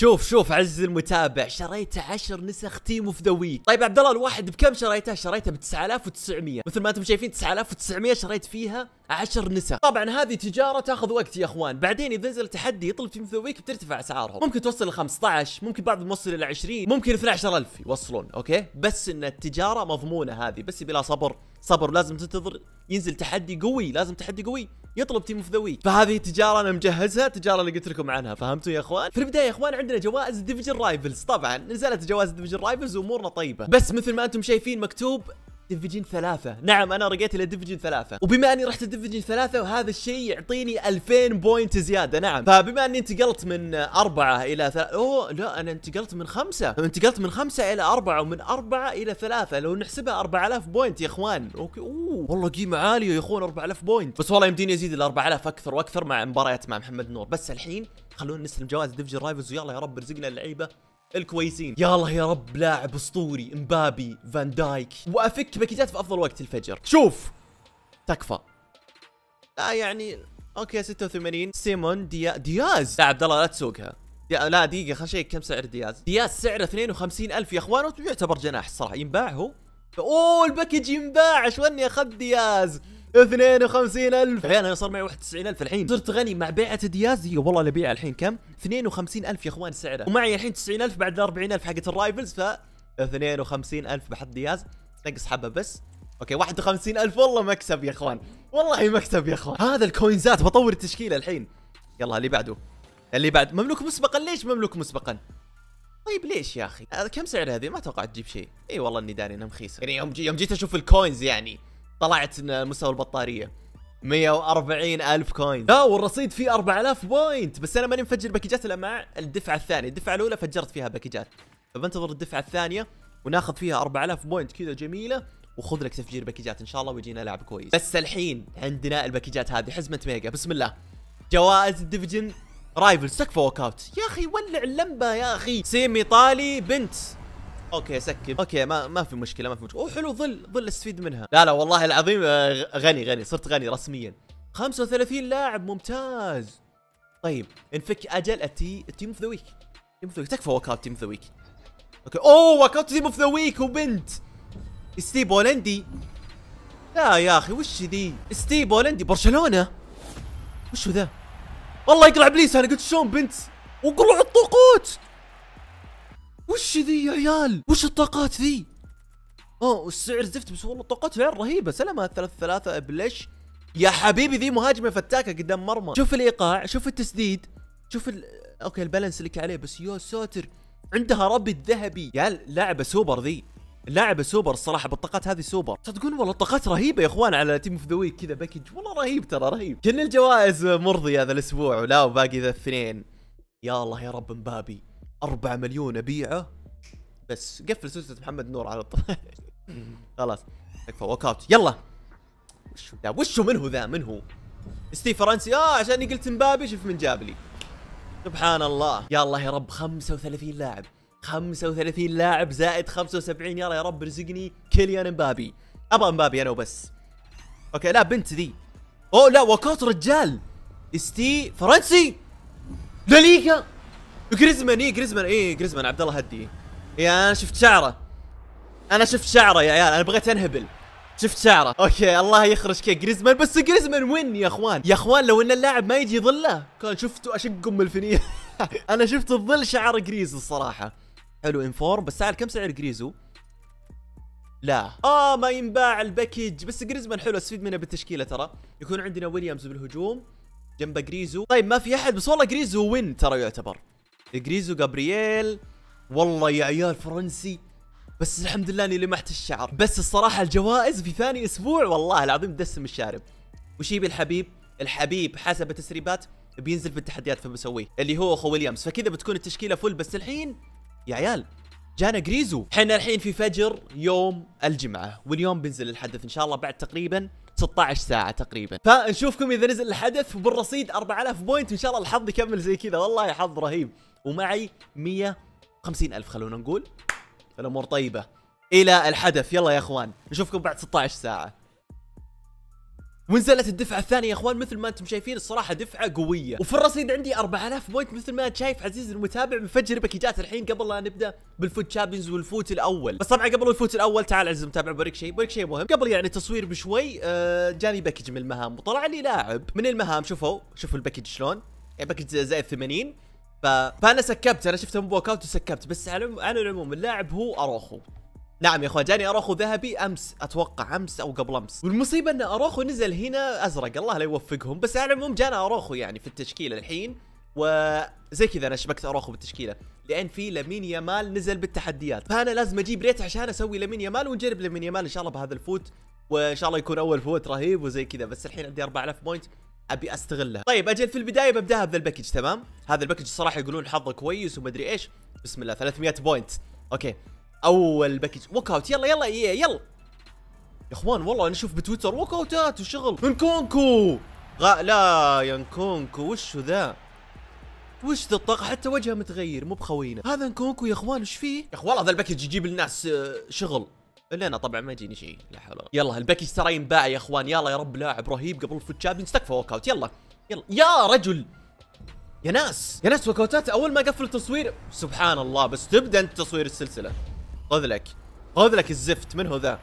شوف شوف عزيزي المتابع شريت 10 نسخ تيم اوف ذا ويك طيب عبد الله الواحد بكم شريته شريته ب 9900 مثل ما انتم شايفين 9900 شريت فيها 10 نسخ طبعا هذه تجاره تاخذ وقت يا اخوان بعدين اذا نزل تحدي يطلب تيم اوف ذا ويك بترتفع اسعارهم ممكن توصل ل 15 ممكن بعضهم يوصل الى 20 ممكن 12000 يوصلون اوكي بس ان التجاره مضمونه هذه بس بلا صبر صبر لازم تنتظر ينزل تحدي قوي لازم تحدي قوي يطلب تيم اوف ذا ويك فهذه تجاره انا مجهزها التجاره اللي قلت لكم عنها فهمتوا يا اخوان في البدايه يا اخوان عندنا جوائز ديفجن رايفلز طبعا نزلت جوائز ديفجن رايفلز وامورنا طيبه بس مثل ما انتم شايفين مكتوب ديفجن ثلاثة نعم أنا رقيت إلى ديفجن ثلاثة وبما أني رحت ديفجن ثلاثة وهذا الشيء يعطيني 2000 بوينت زيادة نعم فبما أني انتقلت من أربعة إلى ثلاثة أوه لا أنا انتقلت من خمسة انتقلت من خمسة إلى أربعة ومن أربعة إلى ثلاثة لو نحسبها 4000 بوينت يا إخوان أوكي أوه والله قيمة عالية يا إخوان 4000 بوينت بس والله يمديني أزيد ال 4000 أكثر وأكثر مع مباريات مع محمد نور بس الحين خلونا نستلم جواز ديفجن رايفلز ويلا يا رب ارزقنا اللعيبة الكويسين يا الله يا رب لاعب اسطوري مبابي فان دايك وافك باكيتات في افضل وقت الفجر شوف تكفى لا آه، يعني اوكي 86 سيمون ديا... دياز لا عبد الله لا تسوقها دي... لا دقيقة خل نشيك كم سعر دياز دياز سعره 52000 يا اخوان يعتبر جناح الصراحة ينباع هو اوه الباكج ينباع شو اني اخذ دياز 52000 عيال انا صار معي 91000 الحين صرت غني مع بيعه دياز هي والله اللي بيعها الحين كم 52000 يا اخوان سعره ومعي الحين 90000 بعد 40000 حقت الرايفلز ف 52000 بحط دياز نقص حبه بس اوكي 51000 والله مكسب يا اخوان والله مكسب يا اخوان هذا الكوينزات بطور التشكيله الحين يلا اللي بعده اللي بعد مملوك مسبقا ليش مملوك مسبقا طيب ليش يا اخي كم سعر هذه ما توقعت تجيب شيء اي والله اني داري انها مخيسه يعني يوم, يوم جيت اشوف الكوينز يعني طلعت مستوى البطاريه 140 الف كوين لا والرصيد فيه 4000 بوينت بس انا ماني مفجر باكجات الا مع الدفعه الثانيه الدفعه الاولى فجرت فيها باكجات فبنتظر الدفعه الثانيه وناخذ فيها 4000 بوينت كذا جميله وخذ لك تفجير باكجات ان شاء الله ويجينا لاعب كويس بس الحين عندنا الباكجات هذه حزمه ميجا بسم الله جوائز الديفجن رايفلز تكفى ووك اوت يا اخي ولع اللمبه يا اخي سيم ايطالي بنت اوكي سكب اوكي ما ما في مشكله ما في مشكله اوه حلو ظل ظل استفيد منها لا لا والله العظيم آه، غني غني صرت غني رسميا 35 لاعب ممتاز طيب نفك اجل التي التيم اوف ذا ويك تيم اوف ذا ويك تكفى ورك اوت تيم اوف ذا ويك اوكي اوه ورك اوت تيم اوف ذا ويك وبنت ستيب هولندي لا يا اخي وش ذي ستيب هولندي برشلونه وش ذا والله يقلع ابليس انا قلت شلون بنت وقلع الطاقوت وش ذي يا عيال وش الطاقات ذي اه والسعر زفت بس والله طاقات عيال رهيبه سلامة ثلاث ثلاثة بلش يا حبيبي ذي مهاجمه فتاكه قدام مرمى شوف الايقاع شوف التسديد شوف ال... اوكي البالانس اللي عليه بس يا ساتر عندها ربي الذهبي يا لعبه سوبر ذي لعبة سوبر الصراحة بالطاقات هذه سوبر تصدقون والله الطاقات رهيبة يا اخوان على تيم اوف ذا ويك كذا باكج والله رهيب ترى رهيب كل الجوائز مرضية هذا الاسبوع ولا وباقي ذا الاثنين يا الله يا رب مبابي 4 مليون ابيعه بس قفل سلسله محمد نور على طول خلاص تكفى ورك اوت يلا وشو ذا وشو من هو ذا من هو ستيف فرنسي اه عشان قلت مبابي شوف من جاب لي سبحان الله يا الله يا رب 35 لاعب 35 لاعب زائد 75 يلا يا رب ارزقني كيليان مبابي ابغى مبابي انا وبس اوكي لا بنت ذي اوه لا وكوت رجال ستي فرنسي لليغا جريزمان اي جريزمان اي جريزمان عبد الله هدي يا انا شفت شعره انا شفت شعره يا عيال انا بغيت انهبل شفت شعره اوكي الله يخرج كيك جريزمان بس جريزمان وين يا اخوان يا اخوان لو ان اللاعب ما يجي ظله كان شفته اشق ام الفنيه انا شفت الظل شعر جريز الصراحه حلو انفورم بس تعال كم سعر جريزو لا اه ما ينباع الباكج بس جريزمان حلو استفيد منه بالتشكيله ترى يكون عندنا ويليامز بالهجوم جنبه جريزو طيب ما في احد بس والله جريزو وين ترى يعتبر جريزو جابرييل والله يا عيال فرنسي بس الحمد لله اني لمحت الشعر بس الصراحه الجوائز في ثاني اسبوع والله العظيم دسم الشارب وش يبي الحبيب الحبيب حسب التسريبات بينزل في التحديات فبسويه اللي هو اخو ويليامز فكذا بتكون التشكيله فل بس الحين يا عيال جانا جريزو احنا الحين في فجر يوم الجمعه واليوم بينزل الحدث ان شاء الله بعد تقريبا 16 ساعة تقريبا فنشوفكم اذا نزل الحدث وبالرصيد 4000 بوينت ان شاء الله الحظ يكمل زي كذا والله حظ رهيب ومعي 150 ألف خلونا نقول الأمور طيبة إلى الحدث يلا يا أخوان نشوفكم بعد 16 ساعة ونزلت الدفعة الثانية يا اخوان مثل ما انتم شايفين الصراحة دفعة قوية، وفي الرصيد عندي 4000 بوينت مثل ما انت شايف عزيزي المتابع مفجر بكيجات الحين قبل لا نبدا بالفوت شابينز والفوت الاول، بس طبعا قبل الفوت الاول تعال عزيزي المتابع بوريك شيء، بوريك شيء مهم، قبل يعني التصوير بشوي آه، جاني باكج من المهام وطلع لي لاعب من المهام شوفوا شوفوا الباكج شلون، يعني باكج زائد 80 ف... فانا سكبت انا شفته بوك اوت وسكبت بس على على العموم اللاعب هو اروخو نعم يا اخوان جاني اروخو ذهبي امس اتوقع امس او قبل امس والمصيبه ان اروخو نزل هنا ازرق الله لا يوفقهم بس على العموم جانا اروخو يعني في التشكيله الحين وزي كذا انا شبكت اروخو بالتشكيله لان في لامين يامال نزل بالتحديات فانا لازم اجيب ريت عشان اسوي لامين يامال ونجرب لامين يامال ان شاء الله بهذا الفوت وان شاء الله يكون اول فوت رهيب وزي كذا بس الحين عندي 4000 بوينت ابي استغلها طيب اجل في البدايه ببداها بذا الباكج تمام هذا الباكج الصراحه يقولون حظه كويس ومدري ايش بسم الله 300 بوينت اوكي اول باكج ووك اوت يلا يلا يلا, يلا. يا اخوان والله انا اشوف بتويتر ووك اوتات وشغل من كونكو غ... لا يا كونكو وش ذا وش ذا الطاقة حتى وجهه متغير مو بخوينا هذا كونكو يا اخوان وش فيه يا اخوان هذا الباكج يجيب الناس آه، شغل الا انا طبعا ما يجيني شيء لا حول ولا يلا الباكج ترى ينباع يا اخوان يلا يا رب لاعب رهيب قبل الفوت تشامبيونز تكفى ووك اوت يلا يلا يا رجل يا ناس يا ناس وكوتات اول ما قفل التصوير سبحان الله بس تبدا انت تصوير السلسله خذ لك خذ لك الزفت من هو ذا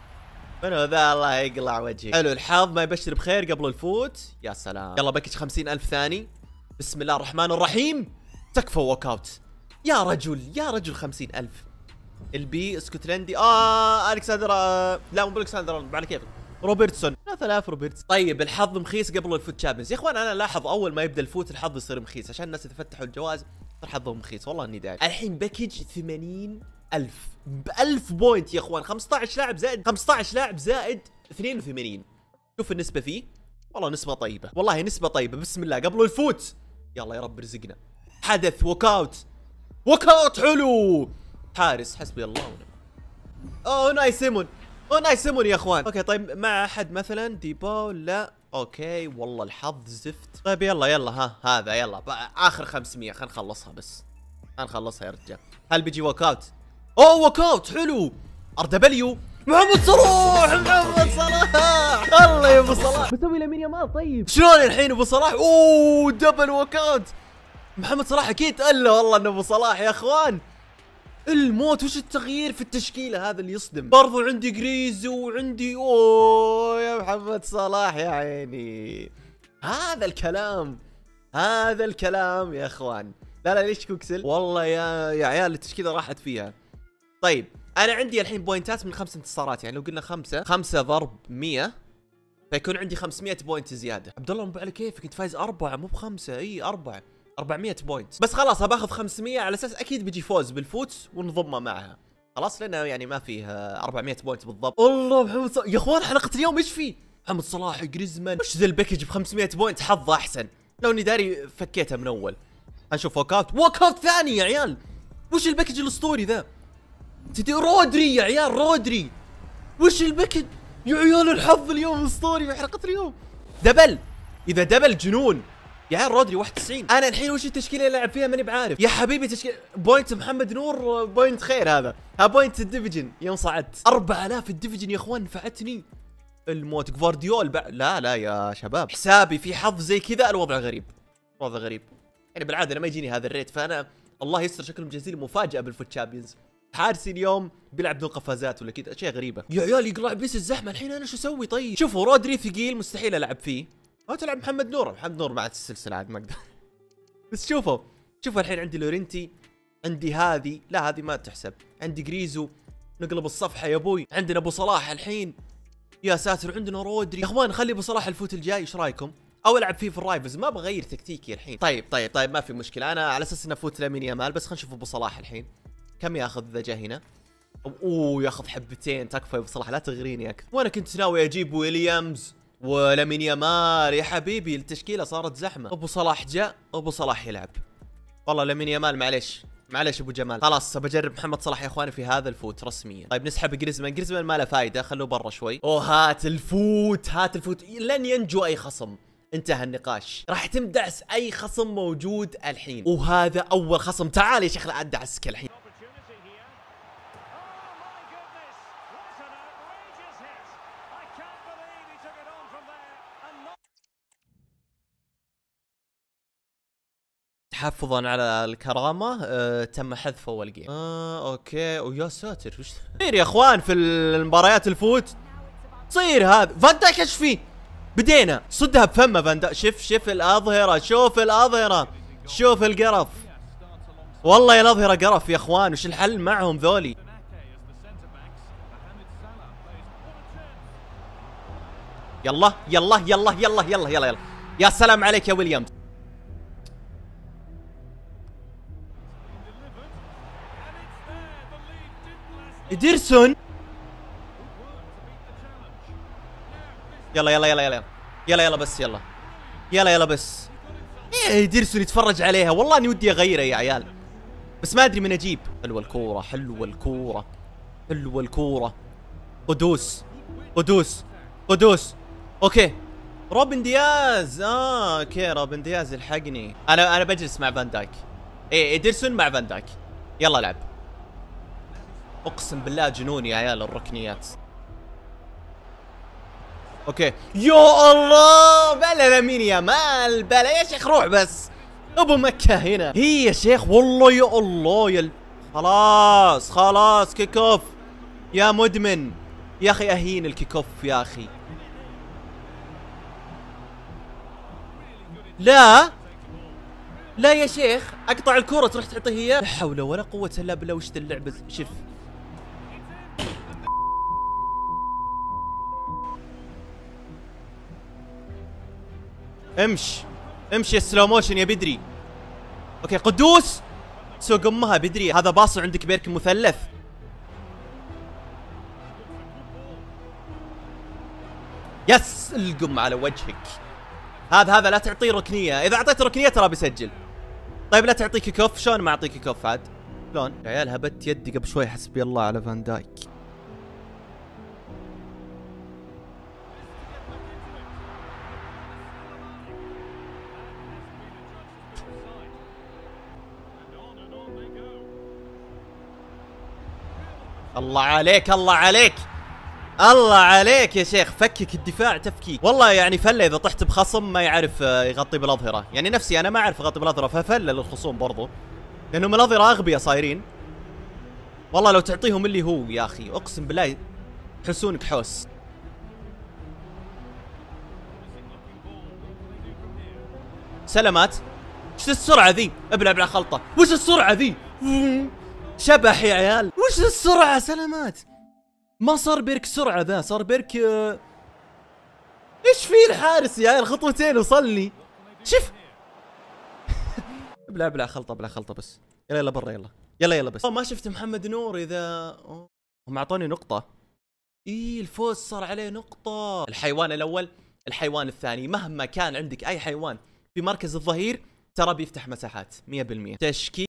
من هو ذا الله يقلع وجهي حلو الحظ ما يبشر بخير قبل الفوت يا سلام يلا باكج 50000 ألف ثاني بسم الله الرحمن الرحيم تكفى ووك اوت يا رجل يا رجل 50000 ألف البي اسكتلندي اه الكسندر لا مو بالكسندر على كيفك روبرتسون 3000 روبرتسون طيب الحظ مخيس قبل الفوت تشامبيونز يا اخوان انا لاحظ اول ما يبدا الفوت الحظ يصير مخيس عشان الناس اذا الجوائز يصير حظهم مخيس والله اني داعي الحين باكج 80 ألف ب 1000 بوينت يا اخوان 15 لاعب زائد 15 لاعب زائد 82 شوف النسبة فيه والله نسبة طيبة والله نسبة طيبة بسم الله قبل الفوت يلا يا رب رزقنا حدث ووك اوت ووك اوت حلو حارس حسبي الله ونعم اوه نايس سيمون اوه نايس سيمون يا اخوان اوكي طيب مع احد مثلا ديبو لا اوكي والله الحظ زفت طيب يلا يلا ها هذا يلا اخر 500 خلينا نخلصها بس خلينا نخلصها يا رجال هل بيجي ووك اوت اوه ووك اوت حلو ار دبليو محمد صلاح محمد صلاح الله يا ابو صلاح بسوي لمين يا مال طيب شلون الحين ابو صلاح اوه دبل ووك اوت محمد صلاح اكيد الا والله انه ابو صلاح يا اخوان الموت وش التغيير في التشكيله هذا اللي يصدم برضو عندي جريزو وعندي اوه يا محمد صلاح يا عيني هذا الكلام هذا الكلام يا اخوان لا لا ليش كوكسل والله يا يا عيال التشكيله راحت فيها طيب انا عندي الحين بوينتات من خمس انتصارات يعني لو قلنا خمسه خمسه ضرب 100 فيكون عندي 500 بوينت زياده عبد الله مو على كيفك انت فايز اربعه مو بخمسه اي اربعه 400 بوينت بس خلاص باخذ 500 على اساس اكيد بيجي فوز بالفوتس ونضمه معها خلاص لنا يعني ما فيه 400 بوينت بالضبط الله محمد صلاح يا اخوان حلقه اليوم ايش في محمد صلاح جريزمان وش ذا الباكج ب 500 بوينت حظه احسن لو اني داري فكيتها من اول هنشوف ووك اوت ووك اوت ثاني يا عيال وش الباكج الاسطوري ذا تدي رودري يا عيال رودري وش الباكج يا عيال الحظ اليوم اسطوري في حلقه اليوم دبل اذا دبل جنون يا عيال رودري 91 انا الحين وش التشكيله اللي العب فيها ماني بعارف يا حبيبي تشكيله بوينت محمد نور بوينت خير هذا ها بوينت الديفجن يوم صعدت 4000 الديفجن يا اخوان نفعتني الموت جوارديول بع... لا لا يا شباب حسابي في حظ زي كذا الوضع غريب وضع غريب يعني بالعاده انا ما يجيني هذا الريت فانا الله يستر شكلهم جاهزين مفاجاه بالفوت تشامبيونز حارسي اليوم بيلعب بدون قفازات ولا كذا اشياء غريبه يا عيال يقلع بيس الزحمه الحين انا شو اسوي طيب شوفوا رودري ثقيل مستحيل العب فيه او تلعب محمد نور محمد نور بعد السلسله عاد ما اقدر بس شوفوا شوفوا الحين عندي لورينتي عندي هذه لا هذه ما تحسب عندي جريزو نقلب الصفحه يا ابوي عندنا ابو صلاح الحين يا ساتر عندنا رودري يا اخوان خلي ابو صلاح الفوت الجاي ايش رايكم او العب فيه في الرايفز ما بغير تكتيكي الحين طيب طيب طيب ما في مشكله انا على اساس انه فوت لامين يامال بس خلينا نشوف ابو صلاح الحين كم ياخذ ذا جا هنا اوه ياخذ حبتين تكفى يا ابو صلاح لا تغريني اكثر وانا كنت ناوي اجيب ويليامز ولمين يامال يا حبيبي التشكيله صارت زحمه ابو صلاح جاء ابو صلاح يلعب والله لمين يامال معليش معليش ابو جمال خلاص بجرب محمد صلاح يا اخواني في هذا الفوت رسميا طيب نسحب جريزمان جريزمان ما له فايده خلوه برا شوي اوه هات الفوت هات الفوت لن ينجو اي خصم انتهى النقاش راح تمدعس دعس اي خصم موجود الحين وهذا اول خصم تعال يا شيخ لا ادعسك الحين تحفظا على الكرامه أه تم حذف اول جيم اه اوكي ويا ساتر وش تصير يا اخوان في المباريات الفوت تصير هذا فان دايك ايش فيه بدينا صدها بفمه فان دايك شوف شوف الاظهره شوف الاظهره شوف القرف والله يا الاظهره قرف يا اخوان وش الحل معهم ذولي يلا يلا يلا يلا يلا يلا يلا يا سلام عليك يا ويليامز ادرسون يلا يلا يلا يلا يلا يلا يلا بس يلا يلا يلا بس ايه ادرسون يتفرج عليها والله اني ودي اغيره يا عيال بس ما ادري من اجيب حلوه الكوره حلوه الكوره حلوه الكوره قدوس قدوس قدوس اوكي روبن دياز اه اوكي روبن دياز الحقني انا انا بجلس مع فان دايك ايه ادرسون مع فان دايك يلا العب اقسم بالله جنون يا عيال الركنيات اوكي يا الله بلا لمين يا مال بلا يا شيخ روح بس ابو مكة هنا هي يا شيخ والله يا الله يا ال... خلاص خلاص كيك اوف يا مدمن يا اخي اهين الكيك اوف يا اخي لا لا يا شيخ اقطع الكرة تروح تعطيه اياه لا حول ولا قوة الا بالله وش اللعبة شف امش امشي السلو موشن يا بدري اوكي قدوس سوق امها بدري هذا باص عندك بيرك مثلث يس القم على وجهك هذا هذا لا تعطيه ركنيه اذا اعطيته ركنيه ترى بيسجل طيب لا تعطيك كف شلون ما اعطيك كف عاد شلون عيال هبت يدي قبل شوي حسبي الله على فان دايك الله عليك الله عليك الله عليك يا شيخ فكك الدفاع تفكيك والله يعني فله اذا طحت بخصم ما يعرف آه، يغطي بالاظهره يعني نفسي انا ما اعرف اغطي بالاظهره ففله للخصوم برضو لانهم الاظهره اغبيه صايرين والله لو تعطيهم اللي هو يا اخي اقسم بالله يحسونك حوس سلامات وش السرعه ذي ابلع بلا خلطه وش السرعه ذي شبح يا عيال وش السرعة سلامات ما صار بيرك سرعة ذا صار بيرك آه، ايش في الحارس يا الخطوتين وصلني شف بلا بلا خلطة بلا خلطة بس يلا يلا برا يلا يلا يلا بس ما شفت محمد نور اذا هم اعطوني نقطة اي الفوز صار عليه نقطة الحيوان الاول الحيوان الثاني مهما كان عندك اي حيوان في مركز الظهير ترى بيفتح مساحات 100% تشكي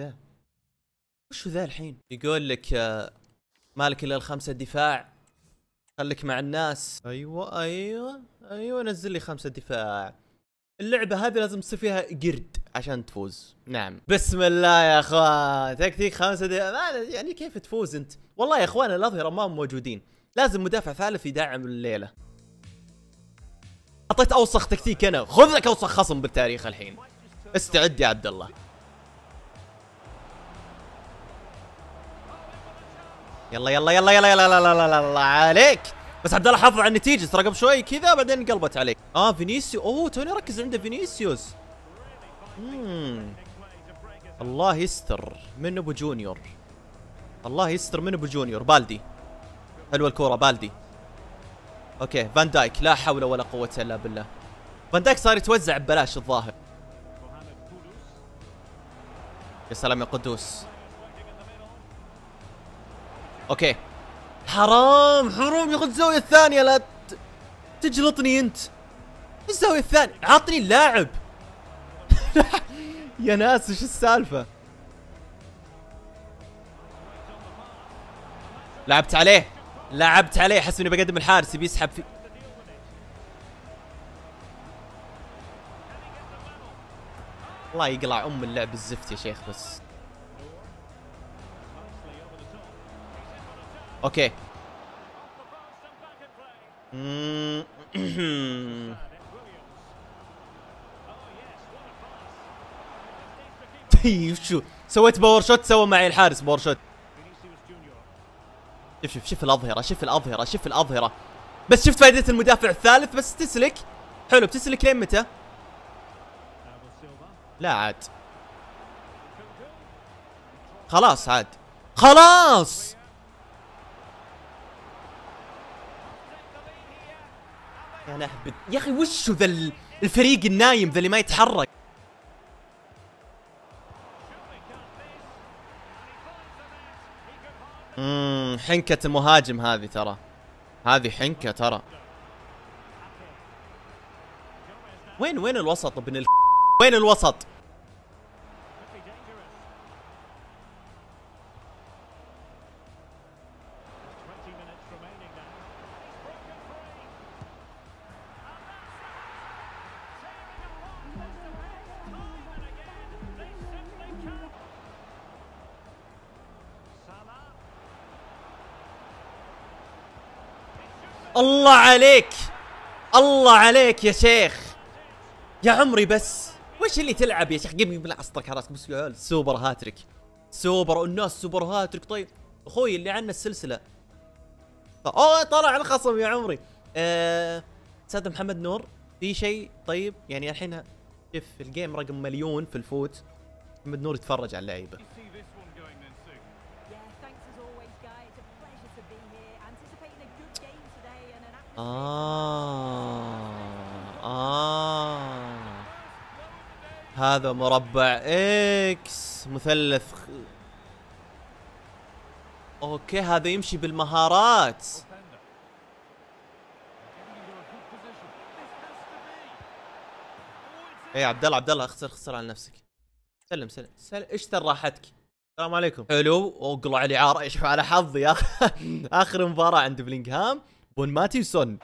ذا وش ذا الحين يقول لك مالك الا الخمسه دفاع خليك مع الناس ايوه ايوه ايوه نزل لي خمسه دفاع اللعبة هذه لازم تصير فيها قرد عشان تفوز نعم بسم الله يا اخوان تكتيك خمسة دي... يعني كيف تفوز انت والله يا اخوان الاظهرة ما هم موجودين لازم مدافع ثالث يدعم الليلة اعطيت اوسخ تكتيك انا خذ لك اوسخ خصم بالتاريخ الحين استعد يا عبد الله يلا يلا يلا يلا يلا يلا يلا يلا عليك بس عبد الله حافظ على النتيجه ترى قبل شوي كذا بعدين قلبت عليك اه فينيسيو اوه توني ركز عنده فينيسيوس الله يستر من ابو جونيور الله يستر من ابو جونيور بالدي حلوه الكوره بالدي اوكي فان دايك لا حول ولا قوه الا بالله فان دايك صار يتوزع ببلاش الظاهر يا سلام يا قدوس اوكي حرام حرام ياخذ الزاويه الثانيه لا تجلطني انت الزاويه الثانيه عطني اللاعب يا ناس ايش السالفه لعبت عليه لعبت عليه احس اني بقدم الحارس بيسحب في الله يقلع ام اللعب الزفت يا شيخ بس اوكي شوف شو سويت باور شوت سوى معي الحارس باور شوت شوف شوف شوف الاظهره شوف الاظهره شوف الاظهره بس شفت فائده المدافع الثالث بس تسلك حلو بتسلك لين متى لا عاد خلاص عاد خلاص يا لهبد يا اخي وشو ذا الفريق النايم ذا اللي ما يتحرك امم حنكة المهاجم هذه ترى هذه حنكة ترى وين وين الوسط ابن ال وين الوسط الله عليك الله عليك يا شيخ يا عمري بس وش اللي تلعب يا شيخ قبل من اسطك راسك بس سوبر هاتريك سوبر الناس سوبر هاتريك طيب اخوي اللي عنا السلسله اوه طلع الخصم يا عمري أه استاذ محمد نور في شيء طيب يعني الحين شوف الجيم رقم مليون في الفوت محمد نور يتفرج على اللعيبه آه آه هذا مربع اكس مثلث اوكي هذا يمشي بالمهارات اي عبد الله عبد الله اخسر خسر على نفسك سلم سلم سلم اشتر راحتك السلام عليكم حلو وقلع عار ايش على حظي اخر مباراه عند بلينغهام بون ماتيسون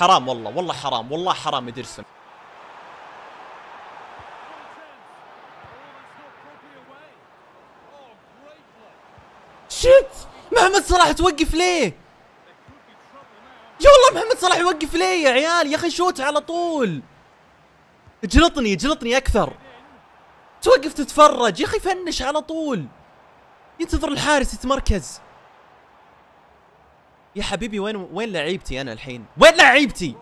حرام والله والله حرام والله حرام يدرسون شت محمد صلاح توقف ليه يا والله محمد صلاح يوقف ليه يا عيال يا اخي شوت على طول اجلطني اجلطني اكثر توقف تتفرج يا اخي فنش على طول ينتظر الحارس يتمركز يا حبيبي وين وين لعيبتي انا الحين وين لعيبتي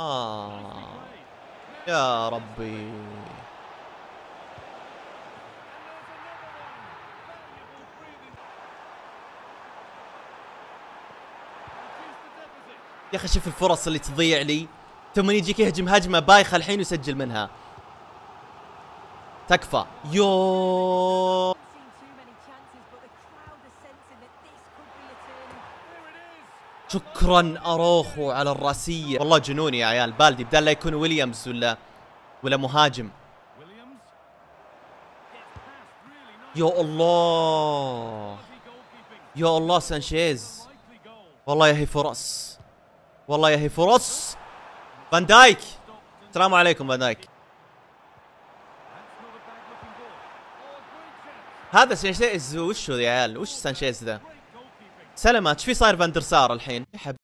آه يا ربي يا اخي شوف الفرص اللي تضيع لي ثم يجيك يهجم هجمه بايخه الحين ويسجل منها تكفى يو شكرا اروخو على الراسيه والله جنون يا عيال بالدي بدال لا يكون ويليامز ولا ولا مهاجم يا الله يا الله سانشيز والله يا هي فرص والله يا هي فرص فان دايك السلام عليكم فان دايك هذا سانشيز وشو يا عيال وش سانشيز ذا سلامات ايش في صاير فاندرسار الحين؟ يحب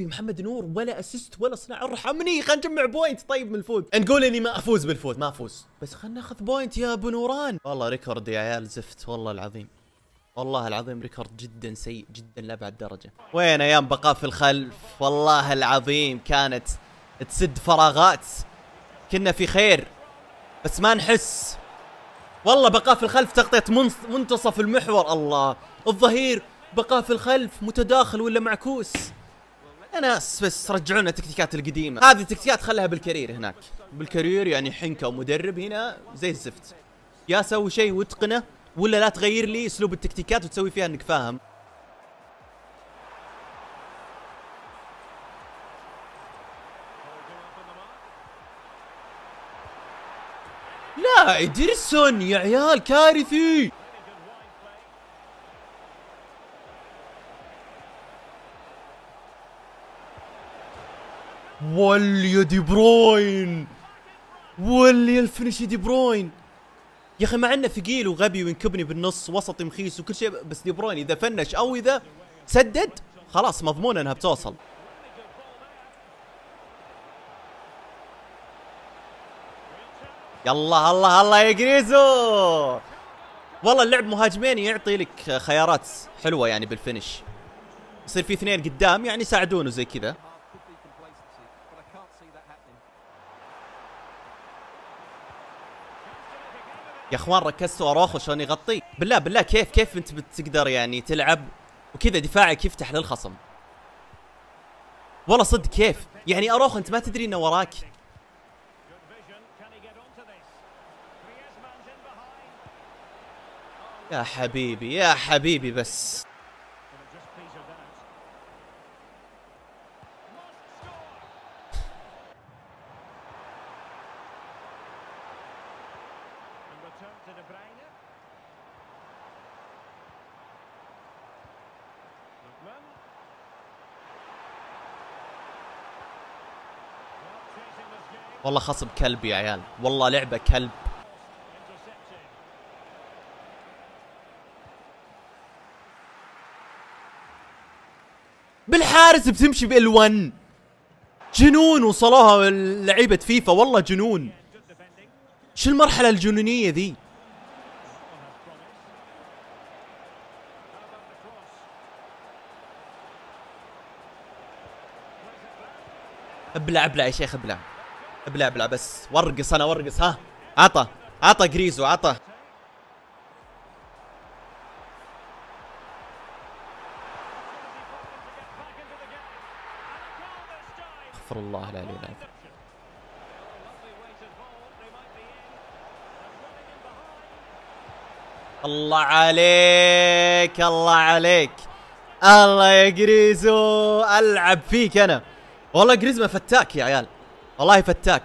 محمد نور ولا اسيست ولا صناعه ارحمني خلينا نجمع بوينت طيب من الفوز نقول اني ما افوز بالفوز ما افوز بس خلينا ناخذ بوينت يا ابو نوران والله ريكورد يا عيال زفت والله العظيم والله العظيم ريكورد جدا سيء جدا لابعد درجه وين ايام بقاء في الخلف والله العظيم كانت تسد فراغات كنا في خير بس ما نحس والله بقاء في الخلف تغطيه منتصف المحور الله الظهير بقاء في الخلف متداخل ولا معكوس انا بس رجعوا لنا التكتيكات القديمه هذه التكتيكات خلها بالكارير هناك بالكارير يعني حنكه ومدرب هنا زي الزفت يا سوي شيء واتقنه ولا لا تغير لي اسلوب التكتيكات وتسوي فيها انك فاهم لا ادرسون يا عيال كارثي يا دي بروين وليا الفينش دي بروين يا اخي مع انه ثقيل وغبي وينكبني بالنص وسطي مخيس وكل شيء بس دي بروين اذا فنش او اذا سدد خلاص مضمون انها بتوصل يلا الله الله يا جريزو والله اللعب مهاجمين يعطي لك خيارات حلوه يعني بالفنش يصير في اثنين قدام يعني يساعدونه زي كذا يا اخوان ركزتوا اروخو شلون يغطي بالله بالله كيف كيف انت بتقدر يعني تلعب وكذا دفاعك يفتح للخصم والله صدق كيف يعني اروخو انت ما تدري انه وراك يا حبيبي يا حبيبي بس والله خصم كلب يا عيال والله لعبة كلب بالحارس بتمشي بال1 جنون وصلوها لعيبة فيفا والله جنون شو المرحلة الجنونية ذي ابلع ابلع يا شيخ ابلع ابلع ابلع بس ورقص انا ورقص ها عطى عطى جريزو عطى استغفر الله العلي العظيم الله عليك الله عليك الله يا جريزو العب فيك انا والله جريزمان فتاك يا عيال والله فتاك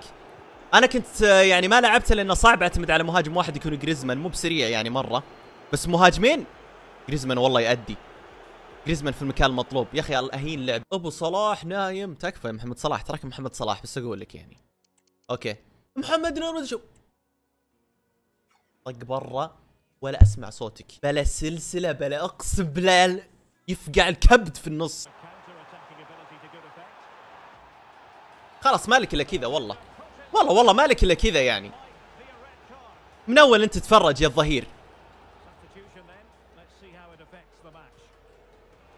انا كنت آه، يعني ما لعبته لانه صعب اعتمد على مهاجم واحد يكون جريزمان مو بسريع يعني مره بس مهاجمين جريزمان والله يأدي جريزمان في المكان المطلوب يا اخي الاهين لعب ابو صلاح نايم تكفى يا محمد صلاح تراك محمد صلاح بس اقول لك يعني اوكي محمد نور شو طق برا ولا اسمع صوتك بلا سلسله بلا اقسم بالله يفقع الكبد في النص خلاص مالك الا كذا والله والله والله مالك الا كذا يعني من اول انت تتفرج يا الظهير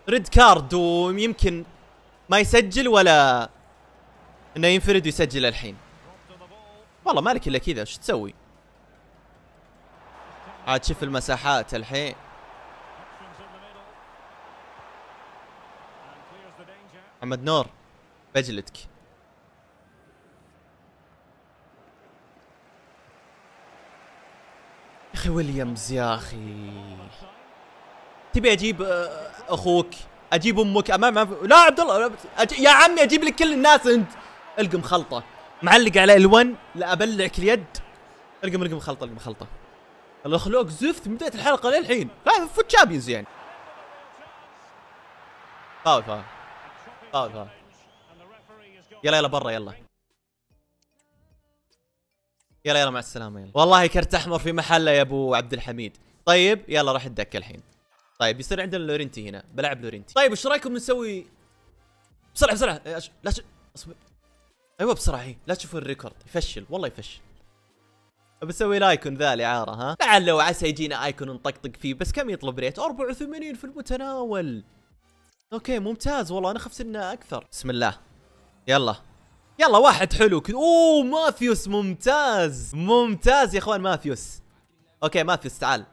ريد كارد ويمكن ما يسجل ولا انه ينفرد ويسجل الحين والله مالك الا كذا شو تسوي عاد شوف المساحات الحين محمد نور بجلدك اخي ويليامز يا اخي تبي اجيب آه، اخوك اجيب امك امام لا عبد الله يا عمي اجيب لك كل الناس انت القم خلطه معلق على ال لا ابلعك اليد القم القم خلطه القم خلطه الاخلوق زفت من بدايه الحلقه للحين فوت تشامبيونز يعني فاول فاول فاول فاول يلا يلا برا يلا يلا يلا مع السلامه يلا والله كرت احمر في محله يا ابو عبد الحميد طيب يلا راح الدكه الحين طيب يصير عندنا لورينتي هنا بلعب لورينتي طيب ايش رايكم نسوي بسرعه بسرعه إيه، لا ش... اصبر ايوه بسرعه إيه. لا تشوفوا الريكورد يفشل والله يفشل بسوي الايكون ذا الاعاره ها لعل وعسى يجينا ايكون نطقطق فيه بس كم يطلب ريت 84 في المتناول اوكي ممتاز والله انا خفت انه اكثر بسم الله يلا يلا واحد حلو كذا اوه مافيوس ممتاز ممتاز يا اخوان مافيوس اوكي مافيوس تعال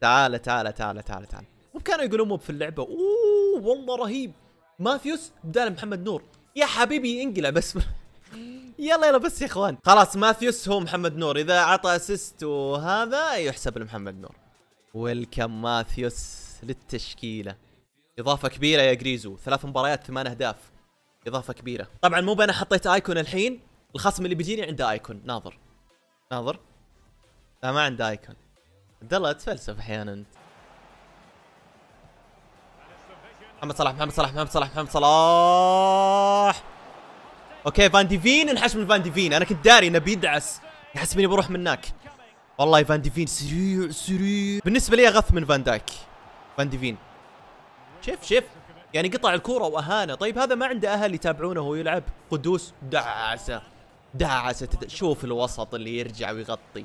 تعال تعال تعال تعال تعال كانوا يقولون مو في اللعبه اوه والله رهيب مافيوس بدال محمد نور يا حبيبي انقلع بس يلا يلا بس يا اخوان خلاص ماثيوس هو محمد نور اذا عطى اسيست وهذا يحسب لمحمد نور ويلكم ماثيوس للتشكيله اضافه كبيره يا جريزو ثلاث مباريات ثمان اهداف اضافه كبيره طبعا مو انا حطيت ايكون الحين الخصم اللي بيجيني عنده ايكون ناظر ناظر لا ما عنده ايكون عبد الله تفلسف احيانا انت محمد صلاح محمد صلاح محمد صلاح محمد صلاح اوكي فان ديفين انحش من فان ديفين انا كنت داري انه بيدعس يحسبني بروح منك والله فان ديفين سريع سريع بالنسبه لي اغث من فان دايك فان ديفين شيف شيف يعني قطع الكوره واهانه طيب هذا ما عنده اهل يتابعونه وهو يلعب قدوس دعسه دعسه شوف الوسط اللي يرجع ويغطي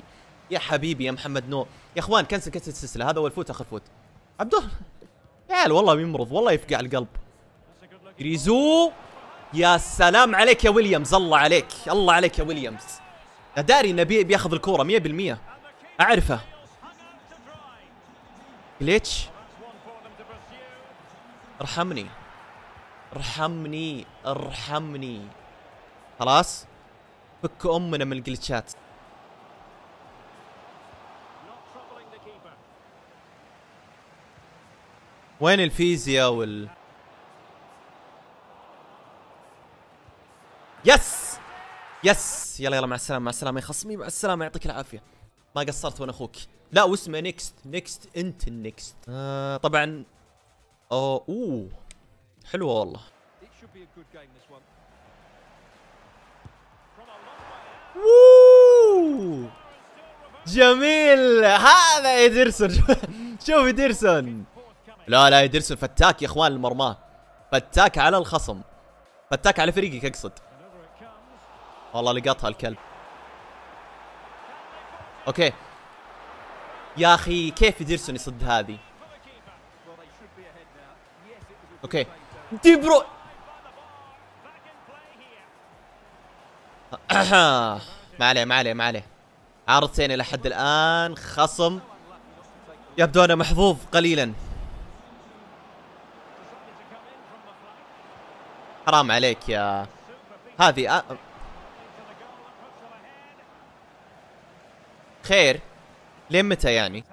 يا حبيبي يا محمد نور يا اخوان كنسل كنسل السلسله هذا هو الفوت اخر فوت عبد الله عيال والله بيمرض والله يفقع القلب جريزو يا سلام عليك يا ويليامز الله عليك الله عليك يا ويليامز داري انه بياخذ الكوره 100% اعرفه جليتش ارحمني ارحمني ارحمني خلاص فك امنا من الجلتشات وين الفيزياء وال يس يس يلا يلا مع السلامه مع السلامه يا خصمي مع السلامه يعطيك العافيه ما قصرت وانا اخوك لا واسمه نيكست نيكست انت النيكست آه طبعا أو آه، اوه حلوه والله جميل هذا ايدرسون شوف ايدرسون لا لا ايدرسون فتاك يا اخوان المرماه فتاك على الخصم فتاك على فريقك اقصد والله لقطها الكلب اوكي يا اخي كيف ايدرسون يصد هذه اوكي دي برو ما عليه ما عليه ما عليه عارضتين الى حد الان خصم يبدو انه محظوظ قليلا حرام عليك يا هذه أ... آه، خير لين متى يعني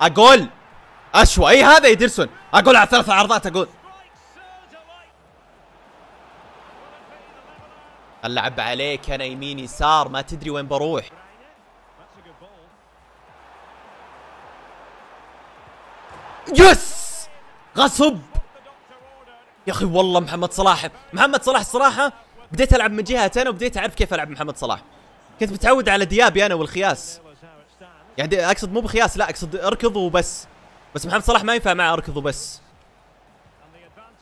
اقول اشوى اي هذا يدرسون اقول على ثلاث عرضات اقول اللعب عليك انا يمين يسار ما تدري وين بروح يس غصب يا اخي والله محمد صلاح محمد صلاح الصراحه بديت العب من جهه انا وبديت اعرف كيف العب محمد صلاح كنت متعود على ديابي انا والخياس يعني اقصد مو بخياس لا اقصد اركض وبس بس محمد صلاح ما ينفع مع اركض وبس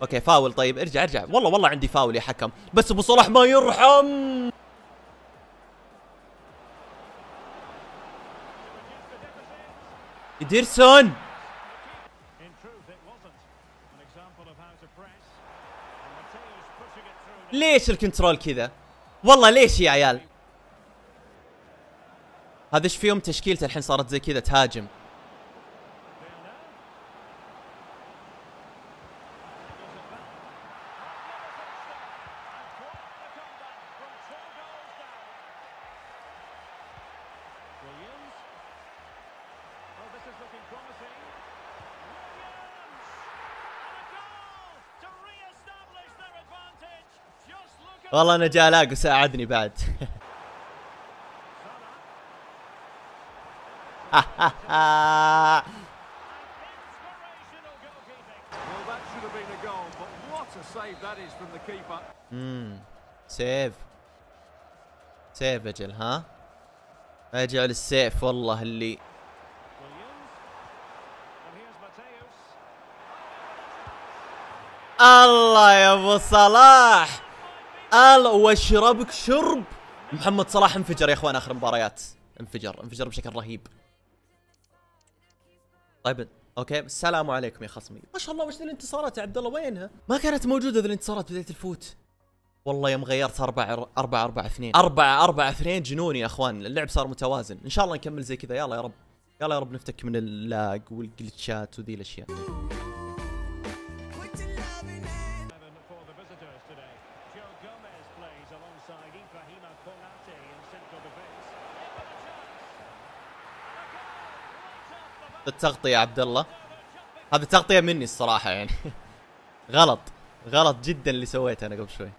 اوكي فاول طيب ارجع ارجع والله والله عندي فاول يا حكم بس ابو صلاح ما يرحم ديرسون ليش الكنترول كذا والله ليش يا عيال هذا ايش فيهم تشكيلته الحين صارت زي كذا تهاجم والله انا جاء الاقو ساعدني بعد امم سيف سيف اجل ها اجل السيف والله اللي الله يا ابو صلاح الله واشربك شرب محمد صلاح انفجر يا اخوان اخر مباريات انفجر انفجر بشكل رهيب طيب اوكي السلام عليكم يا خصمي ما شاء الله وش الانتصارات يا عبد الله وينها ما كانت موجوده ذي الانتصارات بدايه الفوت والله يوم غيرت 4 4 4 2 4 4 2 جنون يا اخوان اللعب صار متوازن ان شاء الله نكمل زي كذا يلا يا رب يلا يا رب نفتك من اللاج والجلتشات وذي الاشياء التغطية يا عبد الله هذا تغطية مني الصراحة يعني غلط غلط جدا اللي سويته انا قبل شوي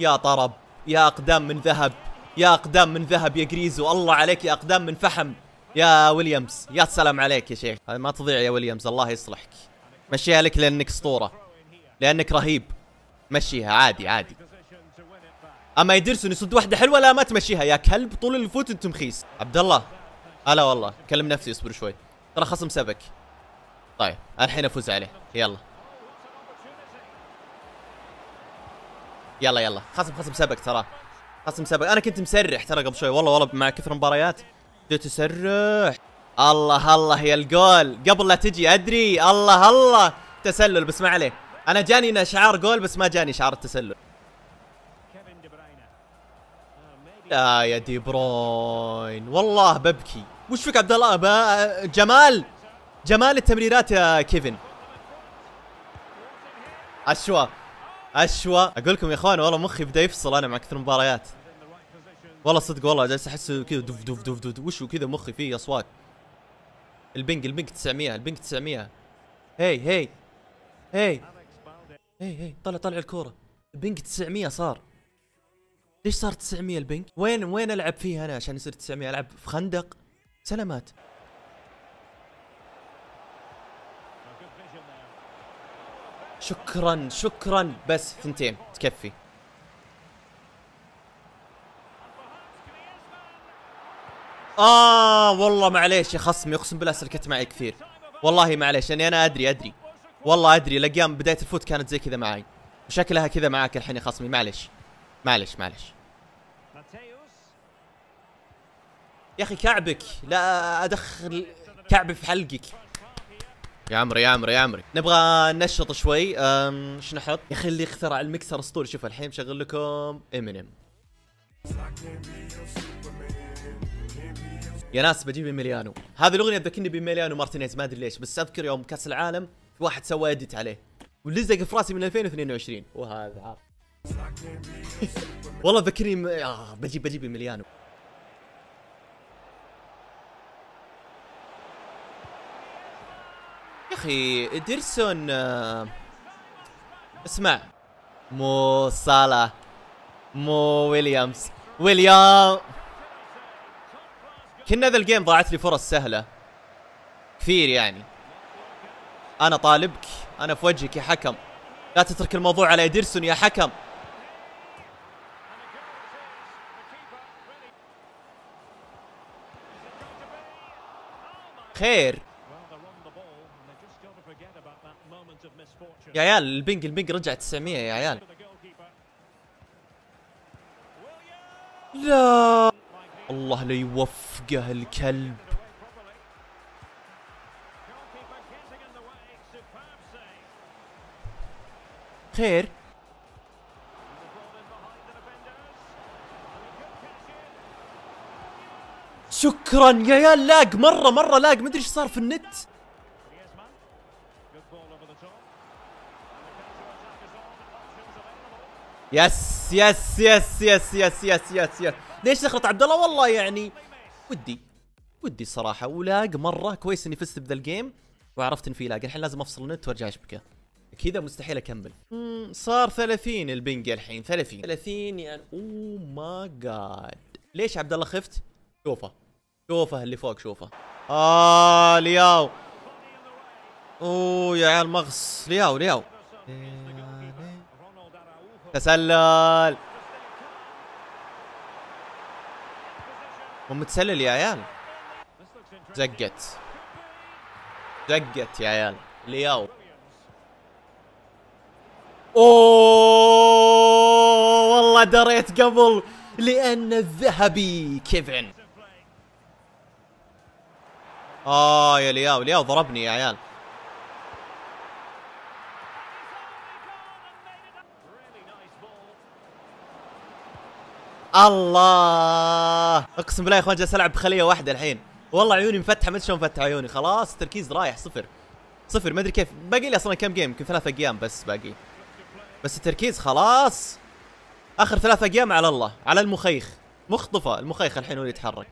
يا طرب يا اقدام من ذهب يا اقدام من ذهب يا جريزو الله عليك يا اقدام من فحم يا ويليامز يا سلام عليك يا شيخ ما تضيع يا ويليامز الله يصلحك مشيها لك لانك اسطوره لانك رهيب مشيها عادي عادي اما يدرسون يصد واحده حلوه لا ما تمشيها يا كلب طول الفوت انت مخيس عبد الله هلا والله كلم نفسي اصبر شوي ترى خصم سبك طيب الحين افوز عليه يلا يلا يلا خصم خصم سبك ترى خصم سبك انا كنت مسرح ترى قبل شوي والله والله مع كثر المباريات بديت اسرح الله الله يا الجول قبل لا تجي ادري الله الله تسلل بس ما عليه انا جاني شعار جول بس ما جاني شعار التسلل لا آه، يا دي بروين والله ببكي وش فيك عبد الله جمال جمال التمريرات يا كيفن اشوا اشوا اقول لكم يا اخوان والله مخي بدا يفصل انا مع كثر المباريات والله صدق والله جالس احس كذا دف دف دف دف, وش وشو كذا مخي فيه اصوات البنج البنج 900 البنج 900 هي هي هي هي هي طلع طلع الكوره البنج 900 صار ليش صار 900 البنك وين وين العب فيه انا عشان يصير 900 العب في خندق سلامات شكرا شكرا بس ثنتين تكفي آه والله معليش يا خصمي أقسم بالله سلكت معي كثير والله معليش لأني أنا أدري أدري والله أدري الأقيام بداية الفوت كانت زي كذا معي وشكلها كذا معاك الحين يا خصمي معليش معلش معلش يا اخي كعبك لا ادخل كعبي في حلقك يا عمري يا عمري يا عمري نبغى ننشط شوي ايش نحط يا اخي اللي اخترع المكسر اسطوري شوف الحين بشغل لكم امينيم يا ناس بجيب ميليانو هذه الاغنيه تذكرني بميليانو مارتينيز ما ادري ليش بس اذكر يوم كاس العالم في واحد سوى اديت عليه ولزق في راسي من 2022 وهذا والله ذكرني م... آه بجيب بجيب مليانو يا اخي ادرسون آه، اسمع مو صاله مو ويليامز ويليام كنا ذا الجيم ضاعت لي فرص سهله كثير يعني انا طالبك انا في وجهك يا حكم لا تترك الموضوع على ادرسون يا حكم خير يا عيال البنج البنج رجع 900 يا عيال لا الله لا يوفقه الكلب خير شكرا يا عيال لاج مره مره لاج ما ادري ايش صار في النت يس يس يس يس يس يس يس يس ليش دخلت عبد الله والله يعني ودي ودي صراحة ولاق مرة كويس اني فزت بذا الجيم وعرفت ان في لاق الحين لازم افصل النت وارجع اشبكه كذا مستحيل اكمل امم صار 30 البنج الحين 30 30 يعني اوه ماي جاد ليش عبد الله خفت؟ شوفه شوفه اللي فوق شوفه اه لياو اوه يا عيال مغص لياو لياو تسلل ومتسلل يا عيال زقت زقت يا عيال لياو اوه والله دريت قبل لان الذهبي كيفن اه يا لياو لياو ضربني يا عيال الله اقسم بالله يا اخوان جالس العب بخليه واحده الحين والله عيوني مفتحه ما ادري شلون مفتحه عيوني خلاص التركيز رايح صفر صفر ما ادري كيف باقي لي اصلا كم جيم يمكن ثلاث ايام بس باقي بس التركيز خلاص اخر ثلاث ايام على الله على المخيخ مخطفه المخيخ الحين هو اللي يتحرك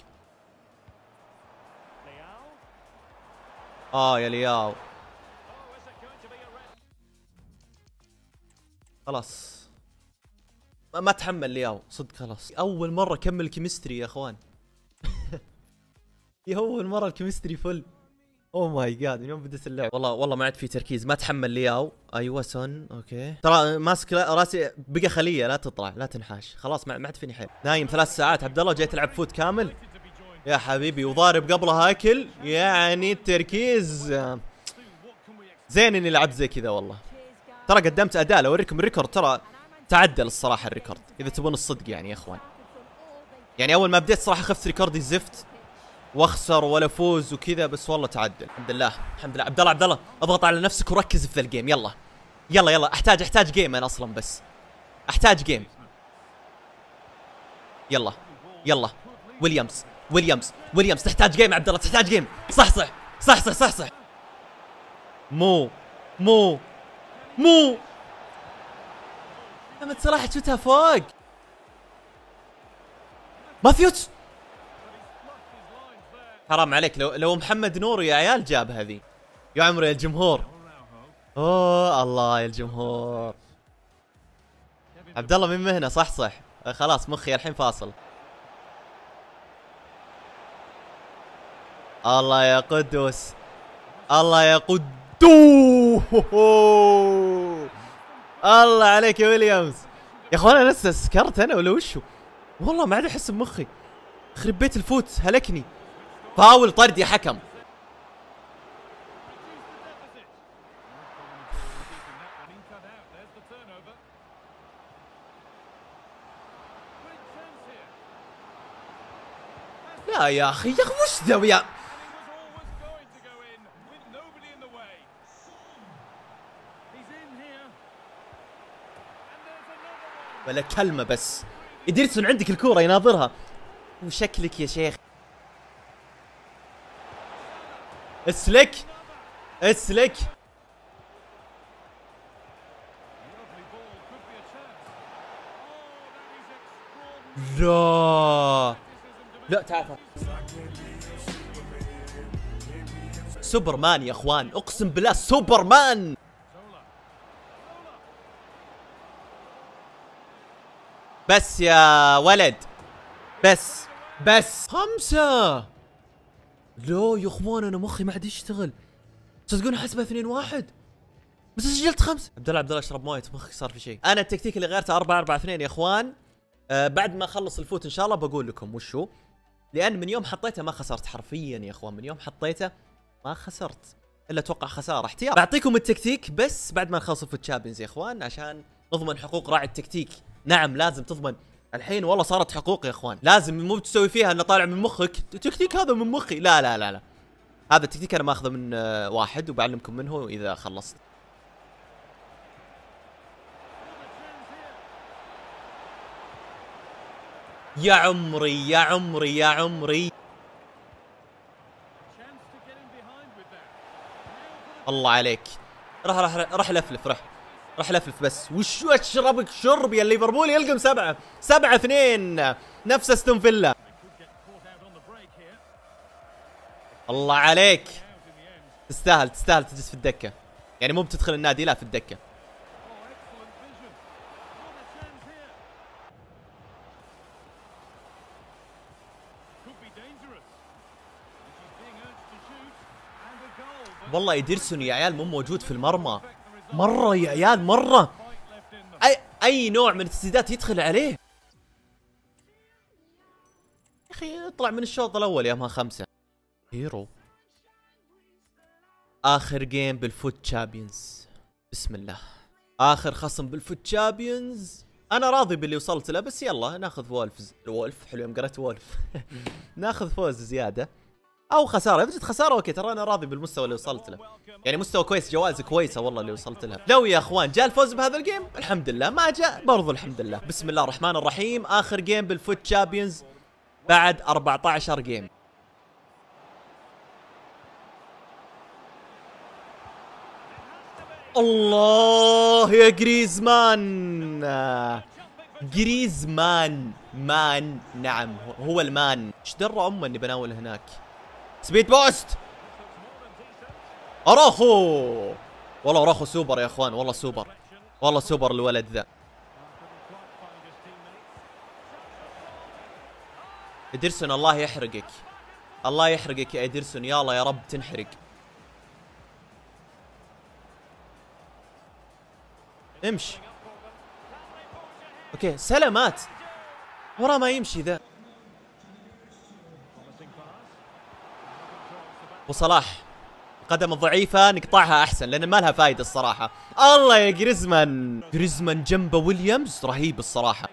اه يا لياو خلاص ما, ما تحمل لياو صدق خلاص اول مره كمل كيمستري يا اخوان يا اول مره الكيمستري فل اوه ماي جاد من يوم بدت اللعبه والله والله ما عاد في تركيز ما تحمل لياو ايوه سون اوكي ترى ماسك راسي بقى خليه لا تطلع لا تنحاش خلاص ما عاد فيني حيل نايم ثلاث ساعات عبد الله جاي تلعب فوت كامل يا حبيبي وضارب قبلها اكل يعني التركيز زين اني لعبت زي كذا والله ترى قدمت اداء لو اوريكم الريكورد ترى تعدل الصراحه الريكورد اذا تبون الصدق يعني يا اخوان يعني اول ما بديت صراحه خفت ريكوردي زفت واخسر ولا فوز وكذا بس والله تعدل الحمد لله الحمد لله عبد الله عبد الله اضغط على نفسك وركز في ذا الجيم يلا يلا يلا احتاج احتاج جيم انا اصلا بس احتاج جيم يلا يلا ويليامز ويليامز ويليامز تحتاج جيم عبد الله تحتاج جيم صح صح صح صح صح صح مو مو مو محمد صراحة شوتها فوق ماثيوس حرام عليك لو لو محمد نور يا عيال جاب هذه يا عمري يا الجمهور اوه الله يا الجمهور عبد الله من مهنه صح صح خلاص مخي الحين فاصل الله يا قدوس الله يا قدوس الله عليك يا ويليامز يا اخوان انا لسه سكرت انا ولا وشو والله ما عاد احس بمخي خرب بيت الفوت هلكني فاول طرد يا حكم لا يا اخي يا اخي وش ذا يا ولا كلمة بس إدريسون عندك الكورة يناظرها وشكلك يا شيخ اسلك اسلك لا لا تعال سوبرمان يا اخوان اقسم بالله سوبرمان بس يا ولد بس بس خمسة لا يا اخوان انا مخي ما عاد يشتغل تصدقون حسبه 2 1 بس سجلت خمس عبد الله عبد الله اشرب مويه مخك صار في شيء انا التكتيك اللي غيرته 4 4 2 يا اخوان آه بعد ما اخلص الفوت ان شاء الله بقول لكم وش هو لان من يوم حطيته ما خسرت حرفيا يا اخوان من يوم حطيته ما خسرت الا اتوقع خساره احتياط بعطيكم التكتيك بس بعد ما نخلص الفوت تشامبيونز يا اخوان عشان نضمن حقوق راعي التكتيك نعم لازم تضمن الحين والله صارت حقوق يا اخوان لازم مو بتسوي فيها انه طالع من مخك التكتيك هذا من مخي لا لا لا لا هذا التكتيك انا ماخذه من آه، واحد وبعلمكم منه اذا خلصت يا عمري يا عمري يا عمري الله عليك راح راح راح لفلف راح راح لفلف بس وش اشربك شرب يا ليفربول يلقم سبعه سبعه اثنين نفس استون فيلا الله عليك تستاهل تستاهل تجلس في الدكه يعني مو بتدخل النادي لا في الدكه والله ايدرسون يا عيال مو موجود في المرمى مرة يا عيال مرة أي, أي نوع من التسديدات يدخل عليه أخي اطلع من الشوط الأول يا ما خمسة هيرو آخر جيم بالفوت تشامبيونز بسم الله آخر خصم بالفوت تشامبيونز انا راضي باللي وصلت له بس يلا ناخذ وولف وولف حلو يوم قرأت وولف ناخذ فوز زياده او خساره اذا جت خساره اوكي ترى انا راضي بالمستوى اللي وصلت له يعني مستوى كويس جوائز كويسه والله اللي وصلت لها لو يا اخوان جاء الفوز بهذا الجيم الحمد لله ما جاء برضو الحمد لله بسم الله الرحمن الرحيم اخر جيم بالفوت تشامبيونز بعد 14 جيم الله يا جريزمان جريزمان مان نعم هو المان ايش درى امه اني بناول هناك سبيد بوست اراخو والله اراخو سوبر يا اخوان والله سوبر والله سوبر الولد ذا ادرسون الله يحرقك الله يحرقك يا ادرسون يلا يا رب تنحرق امشي اوكي سلامات ورا ما يمشي ذا وصلاح القدم الضعيفه نقطعها احسن لان ما لها فايده الصراحه الله يا جريزمان جريزمان جنبه ويليامز رهيب الصراحه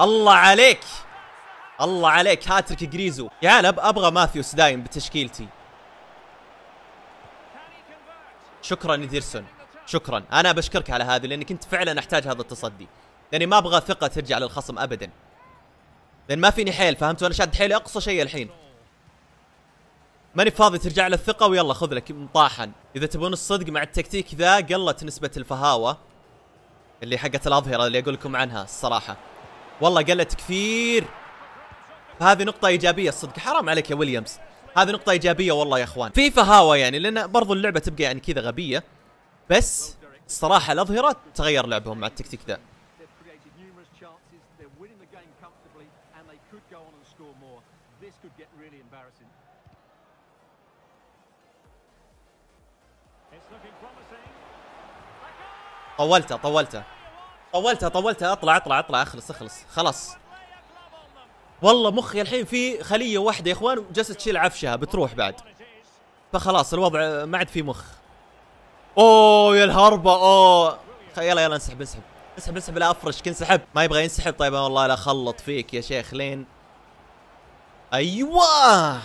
الله عليك الله عليك هاتريك جريزو يا يعني ابغى ماثيوس دايم بتشكيلتي شكرا ديرسون شكرا انا بشكرك على هذا لأنك كنت فعلا احتاج هذا التصدي لاني ما ابغى ثقه ترجع للخصم ابدا لان ما فيني حيل فهمت وانا شاد حيلي اقصى شيء الحين ماني فاضي ترجع للثقة ويلا خذ لك مطاحن إذا تبون الصدق مع التكتيك ذا قلت نسبة الفهاوة اللي حقت الأظهرة اللي أقول لكم عنها الصراحة والله قلت كثير فهذه نقطة إيجابية الصدق حرام عليك يا ويليامز هذه نقطة إيجابية والله يا إخوان في فهاوة يعني لأن برضو اللعبة تبقى يعني كذا غبية بس الصراحة الأظهرة تغير لعبهم مع التكتيك ذا طولته طولته طولته طولته اطلع اطلع اطلع اخلص اخلص خلاص والله مخي الحين في خليه واحده يا اخوان جالسه تشيل عفشها بتروح بعد فخلاص الوضع ما عاد في مخ اوه يا الهربه اوه يلا يلا انسحب انسحب انسحب انسحب لا افرشك انسحب ما يبغى ينسحب طيب والله لا خلط فيك يا شيخ لين ايوه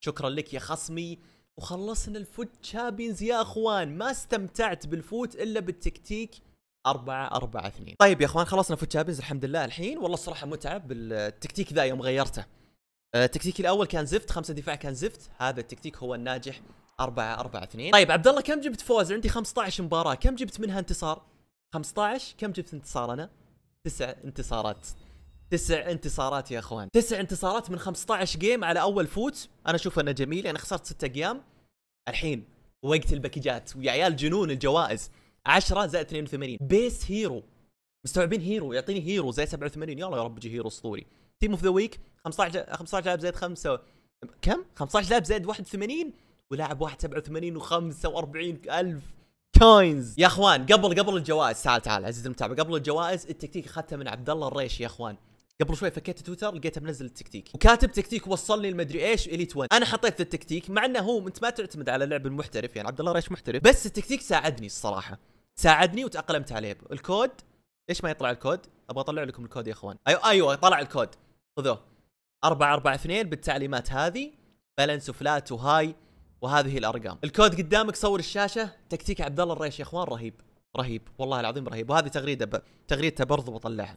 شكرا لك يا خصمي وخلصنا الفوت تشامبيونز يا اخوان ما استمتعت بالفوت الا بالتكتيك 4 4 2 طيب يا اخوان خلصنا فوت تشامبيونز الحمد لله الحين والله الصراحه متعب بالتكتيك ذا يوم غيرته آه، التكتيك الاول كان زفت خمسة دفاع كان زفت هذا التكتيك هو الناجح 4 4 2 طيب عبد الله كم جبت فوز عندي 15 مباراه كم جبت منها انتصار 15 كم جبت انتصار انا 9 انتصارات تسع انتصارات يا اخوان تسع انتصارات من 15 جيم على اول فوت انا اشوف انه جميل يعني خسرت ستة ايام الحين وقت الباكجات ويا عيال جنون الجوائز 10 زائد 82 بيس هيرو مستوعبين هيرو يعطيني هيرو زي 87 يلا يا رب جي هيرو اسطوري تيم اوف ذا ويك 15 15 لاعب زائد 5 كم 15 لاعب زائد 81 ولاعب واحد 87 و45 الف كوينز يا اخوان قبل قبل الجوائز تعال تعال عزيزي المتابع قبل الجوائز التكتيك اخذته من عبد الله الريش يا اخوان قبل شوي فكيت تويتر لقيته منزل التكتيك وكاتب تكتيك وصلني المدري ايش اليت 1 انا حطيت التكتيك مع انه هو انت ما تعتمد على لعب المحترف يعني عبد الله ريش محترف بس التكتيك ساعدني الصراحه ساعدني وتاقلمت عليه الكود ليش ما يطلع الكود ابغى اطلع لكم الكود يا اخوان ايوه ايوه طلع الكود خذوه 4 4 2 بالتعليمات هذه بالانس وفلات وهاي وهذه الارقام الكود قدامك صور الشاشه تكتيك عبد الله الريش يا اخوان رهيب رهيب والله العظيم رهيب وهذه تغريده ب... تغريدته برضو بطلعها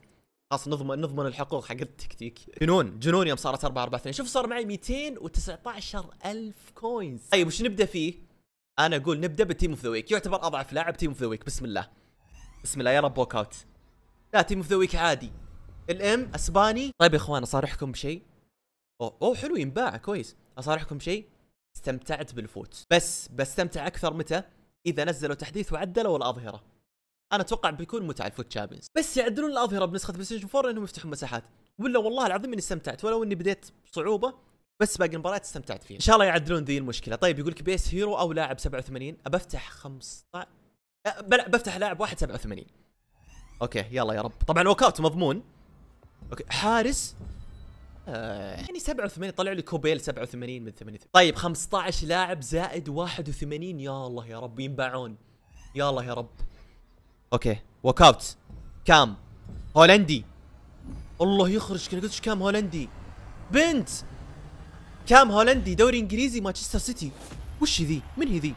خلاص نضمن نضمن الحقوق حق التكتيك جنون جنون يوم صارت 4 4 2 شوف صار معي 219 الف كوينز طيب وش نبدا فيه انا اقول نبدا بالتيم اوف ذا ويك يعتبر اضعف لاعب تيم اوف ذا ويك بسم الله بسم الله يا رب ووك اوت لا تيم اوف ذا ويك عادي الام اسباني طيب يا اخوان اصارحكم بشيء اوه اوه حلو ينباع كويس اصارحكم بشيء استمتعت بالفوت بس بستمتع اكثر متى اذا نزلوا تحديث وعدلوا الاظهره انا اتوقع بيكون متعه الفوت تشامبيونز بس يعدلون الاظهره بنسخه بلاي ستيشن 4 لانهم يفتحون مساحات ولا والله العظيم اني استمتعت ولو اني بديت بصعوبه بس باقي المباريات استمتعت فيها ان شاء الله يعدلون ذي المشكله طيب يقول لك بيس هيرو او لاعب 87 افتح 15 بلا بفتح لاعب واحد 87 اوكي يلا يا رب طبعا ووك اوت مضمون اوكي حارس آه يعني 87 طلع لي كوبيل 87 من 88 طيب 15 لاعب زائد 81 يا الله يا رب ينباعون يا الله يا رب اوكي ووك اوت كام هولندي الله يخرج كنت قلتش كام هولندي بنت كام هولندي دوري انجليزي مانشستر سيتي وش ذي من هي ذي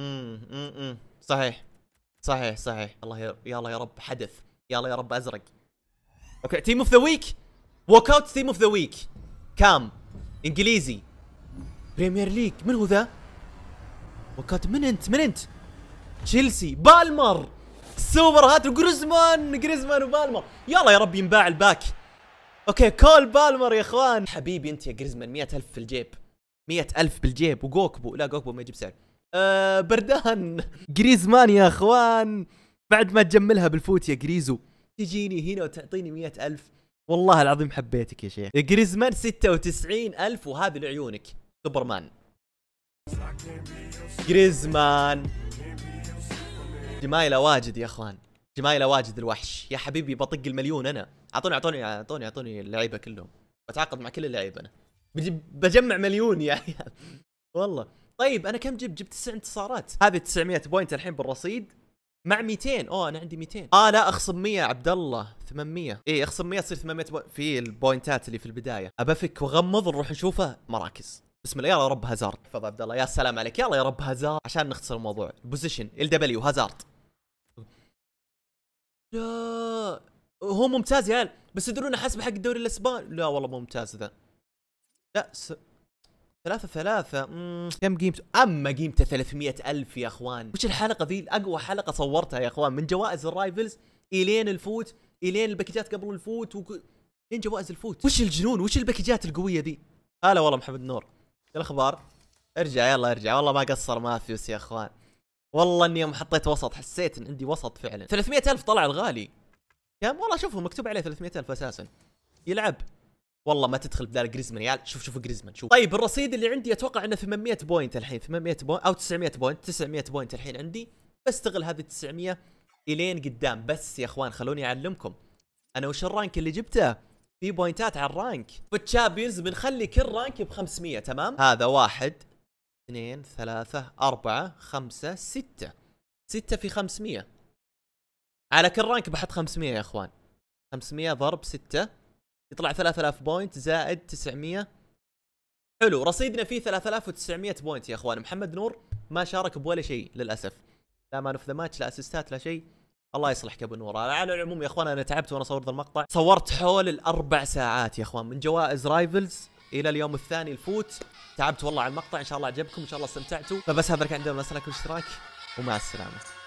امم صحيح صحيح صحيح الله يا يلا يا رب حدث يلا يا رب ازرق اوكي تيم اوف ذا ويك ووك اوت تيم اوف ذا ويك كام انجليزي بريمير ليج من هو ذا ووك اوت من انت من انت تشيلسي بالمر سوبر هات وجريزمان جريزمان وبالمر يلا يا رب ينباع الباك اوكي كول بالمر يا اخوان حبيبي انت يا جريزمان مئة ألف في الجيب مئة ألف بالجيب وجوكبو لا جوكبو ما يجيب سعر أه بردان جريزمان يا اخوان بعد ما تجملها بالفوت يا جريزو تجيني هنا وتعطيني مئة ألف والله العظيم حبيتك يا شيخ جريزمان 96000 ألف وهذه لعيونك سوبرمان جريزمان جمايله واجد يا اخوان جمايله واجد الوحش يا حبيبي بطق المليون انا اعطوني اعطوني اعطوني اعطوني اللعيبه كلهم بتعاقد مع كل اللعيبه انا بجمع مليون يا عيال والله طيب انا كم جبت جبت 9 انتصارات هذه 900 بوينت الحين بالرصيد مع 200 اوه انا عندي 200 اه لا اخصم 100 عبد الله 800 اي اخصم 100 تصير 800 بو... في البوينتات اللي في البدايه ابى افك واغمض نروح نشوفه مراكز بسم الله يلا رب هازارد تفضل عبد الله يا سلام عليك يلا يا رب هازارد عشان نختصر الموضوع بوزيشن ال دبليو هازارد لا هو ممتاز يا هل بس تدرون حسب حق الدوري الاسباني لا والله ممتاز ذا لا س... ثلاثة ثلاثة كم قيمته؟ أما قيمته 300 ألف يا أخوان وش الحلقة ذي؟ أقوى حلقة صورتها يا أخوان من جوائز الرايفلز إلين الفوت إلين الباكجات قبل الفوت وك... إلين جوائز الفوت وش الجنون وش الباكجات القوية ذي؟ هلا والله محمد نور الاخبار ارجع يلا ارجع والله ما قصر ماثيوس يا اخوان والله اني يوم حطيت وسط حسيت ان عندي وسط فعلا 300 الف طلع الغالي كم والله شوفه مكتوب عليه 300 الف اساسا يلعب والله ما تدخل بدال جريزمان يا عيال شوف شوف جريزمان شوف طيب الرصيد اللي عندي اتوقع انه 800 بوينت الحين 800 بوينت او 900 بوينت 900 بوينت الحين عندي بستغل هذه 900 الين قدام بس يا اخوان خلوني اعلمكم انا وش الرانك اللي جبته في بوينتات على الرانك بالتشامبيونز بنخلي كل رانك ب 500 تمام هذا واحد اثنين ثلاثة أربعة خمسة ستة ستة في 500 على كل رانك بحط 500 يا اخوان 500 ضرب ستة يطلع 3000 بوينت زائد 900 حلو رصيدنا فيه 3900 بوينت يا اخوان محمد نور ما شارك بولا شيء للاسف لا مان اوف ذا ماتش لا اسيستات لا شيء الله يصلحك يا ابو نور على العموم يا اخوان انا تعبت وانا صورت المقطع صورت حول الاربع ساعات يا اخوان من جوائز رايفلز الى اليوم الثاني الفوت تعبت والله على المقطع ان شاء الله عجبكم ان شاء الله استمتعتوا فبس هذا كان عندنا مسلك واشتراك ومع السلامه